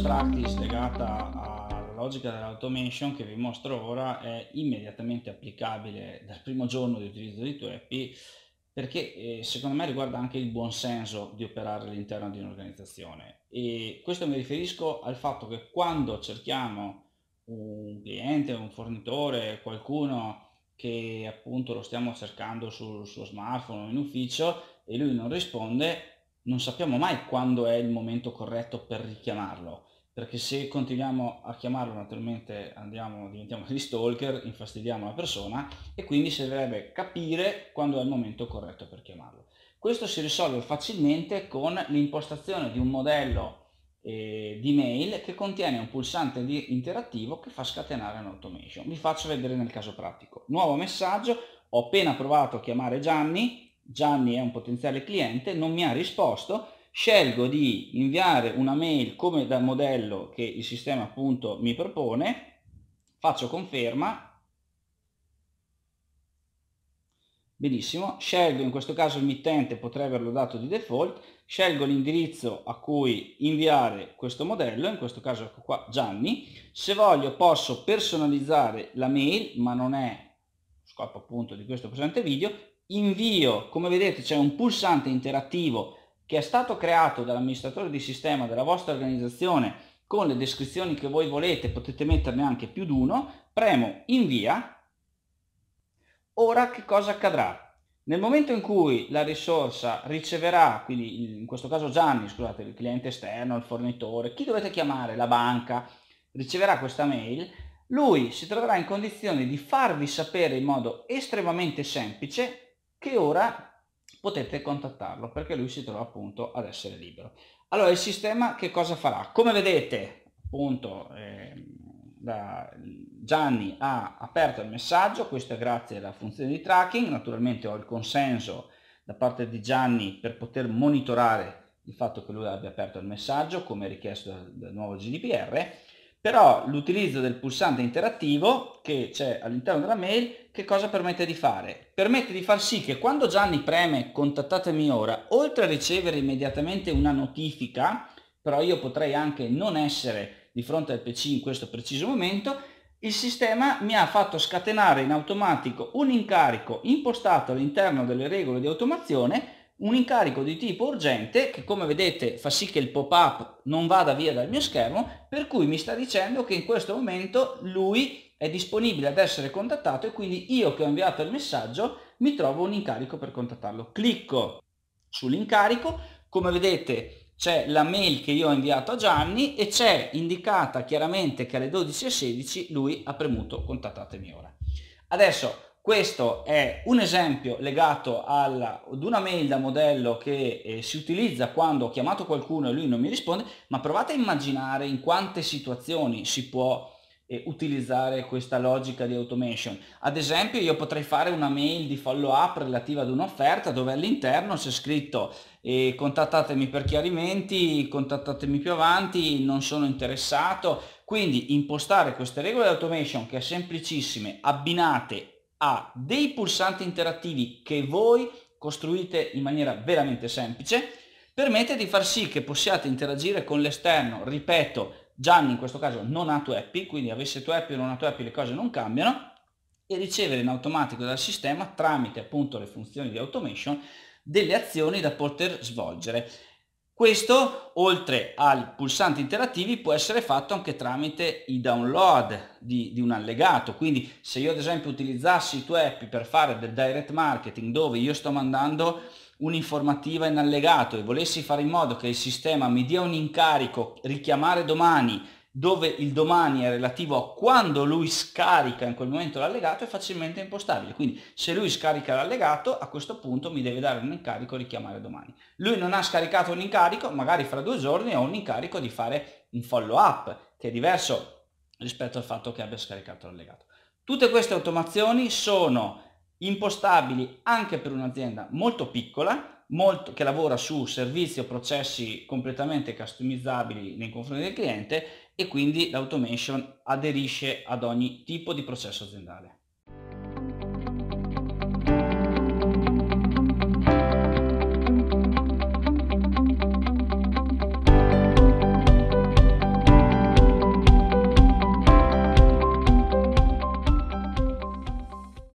business legata alla logica dell'automation che vi mostro ora è immediatamente applicabile dal primo giorno di utilizzo di TWEPI perché eh, secondo me riguarda anche il buon senso di operare all'interno di un'organizzazione e questo mi riferisco al fatto che quando cerchiamo un cliente, un fornitore, qualcuno che appunto lo stiamo cercando sul suo smartphone o in ufficio e lui non risponde, non sappiamo mai quando è il momento corretto per richiamarlo, perché se continuiamo a chiamarlo naturalmente andiamo, diventiamo gli stalker, infastidiamo la persona e quindi servirebbe capire quando è il momento corretto per chiamarlo. Questo si risolve facilmente con l'impostazione di un modello eh, di mail che contiene un pulsante di interattivo che fa scatenare un'automation. Vi faccio vedere nel caso pratico. Nuovo messaggio, ho appena provato a chiamare Gianni, Gianni è un potenziale cliente, non mi ha risposto, scelgo di inviare una mail come dal modello che il sistema appunto mi propone, faccio conferma, benissimo, scelgo in questo caso il mittente, potrebbe averlo dato di default, scelgo l'indirizzo a cui inviare questo modello, in questo caso ecco qua Gianni, se voglio posso personalizzare la mail, ma non è scopo appunto di questo presente video, invio, come vedete c'è un pulsante interattivo che è stato creato dall'amministratore di sistema della vostra organizzazione con le descrizioni che voi volete, potete metterne anche più di uno, premo invia, ora che cosa accadrà? Nel momento in cui la risorsa riceverà, quindi in questo caso Gianni, scusate, il cliente esterno, il fornitore, chi dovete chiamare, la banca, riceverà questa mail, lui si troverà in condizione di farvi sapere in modo estremamente semplice che ora potete contattarlo perché lui si trova appunto ad essere libero. Allora il sistema che cosa farà? Come vedete appunto eh, Gianni ha aperto il messaggio, questo è grazie alla funzione di tracking, naturalmente ho il consenso da parte di Gianni per poter monitorare il fatto che lui abbia aperto il messaggio come richiesto dal nuovo GDPR però l'utilizzo del pulsante interattivo che c'è all'interno della mail che cosa permette di fare? Permette di far sì che quando Gianni preme contattatemi ora, oltre a ricevere immediatamente una notifica, però io potrei anche non essere di fronte al PC in questo preciso momento, il sistema mi ha fatto scatenare in automatico un incarico impostato all'interno delle regole di automazione un incarico di tipo urgente che come vedete fa sì che il pop-up non vada via dal mio schermo, per cui mi sta dicendo che in questo momento lui è disponibile ad essere contattato e quindi io che ho inviato il messaggio mi trovo un incarico per contattarlo. Clicco sull'incarico, come vedete c'è la mail che io ho inviato a Gianni e c'è indicata chiaramente che alle 12.16 lui ha premuto contattatemi ora. Adesso questo è un esempio legato alla, ad una mail da modello che eh, si utilizza quando ho chiamato qualcuno e lui non mi risponde, ma provate a immaginare in quante situazioni si può eh, utilizzare questa logica di automation. Ad esempio io potrei fare una mail di follow up relativa ad un'offerta dove all'interno c'è scritto eh, contattatemi per chiarimenti, contattatemi più avanti, non sono interessato. Quindi impostare queste regole di automation che è semplicissime, abbinate a dei pulsanti interattivi che voi costruite in maniera veramente semplice, permette di far sì che possiate interagire con l'esterno, ripeto, Gianni in questo caso non ha Tueppi, quindi avesse Tueppi o non ha Tueppi le cose non cambiano, e ricevere in automatico dal sistema, tramite appunto le funzioni di automation, delle azioni da poter svolgere. Questo, oltre ai pulsanti interattivi, può essere fatto anche tramite i download di, di, un allegato. Quindi se io ad esempio utilizzassi i tuoi app per fare del direct marketing dove io sto mandando un'informativa in allegato e volessi fare in modo che il sistema mi dia un incarico, richiamare domani, dove il domani è relativo a quando lui scarica in quel momento l'allegato è facilmente impostabile. Quindi se lui scarica l'allegato, a questo punto mi deve dare un incarico di chiamare domani. Lui non ha scaricato un incarico, magari fra due giorni ho un incarico di fare un follow up, che è diverso rispetto al fatto che abbia scaricato l'allegato. Tutte queste automazioni sono impostabili anche per un'azienda molto piccola, Molto, che lavora su servizi o processi completamente customizzabili nei confronti del cliente e quindi l'automation aderisce ad ogni tipo di processo aziendale.